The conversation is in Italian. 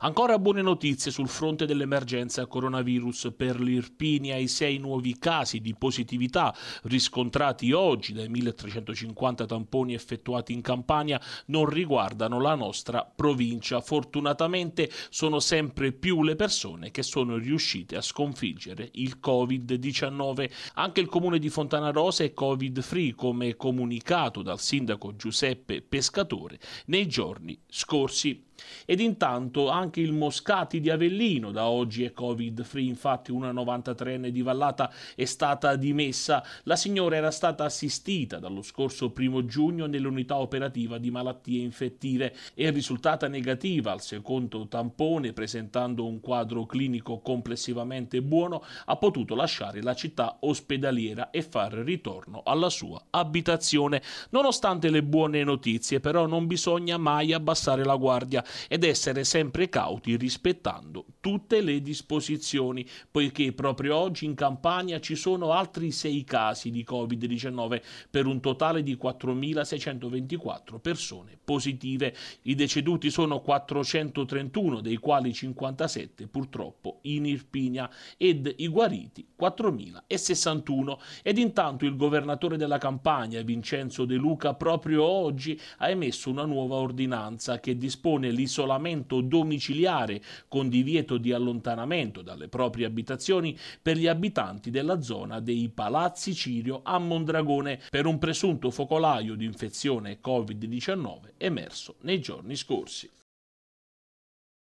Ancora buone notizie sul fronte dell'emergenza coronavirus per l'Irpinia, i sei nuovi casi di positività riscontrati oggi dai 1350 tamponi effettuati in Campania non riguardano la nostra provincia. Fortunatamente sono sempre più le persone che sono riuscite a sconfiggere il Covid-19. Anche il comune di Fontana Rosa è Covid-free, come comunicato dal sindaco Giuseppe Pescatore nei giorni scorsi. Ed intanto anche il Moscati di Avellino da oggi è covid-free, infatti una 93enne di Vallata è stata dimessa. La signora era stata assistita dallo scorso primo giugno nell'unità operativa di malattie infettive e è risultata negativa al secondo tampone presentando un quadro clinico complessivamente buono, ha potuto lasciare la città ospedaliera e far ritorno alla sua abitazione. Nonostante le buone notizie però non bisogna mai abbassare la guardia ed essere sempre cauti rispettando tutte le disposizioni, poiché proprio oggi in Campania ci sono altri 6 casi di Covid-19 per un totale di 4.624 persone positive. I deceduti sono 431, dei quali 57 purtroppo in Irpinia ed i guariti 4.061. Ed intanto il governatore della Campania, Vincenzo De Luca, proprio oggi ha emesso una nuova ordinanza che dispone dell'isolamento domiciliare con divieto di allontanamento dalle proprie abitazioni per gli abitanti della zona dei Palazzi Cirio a Mondragone per un presunto focolaio di infezione Covid-19 emerso nei giorni scorsi.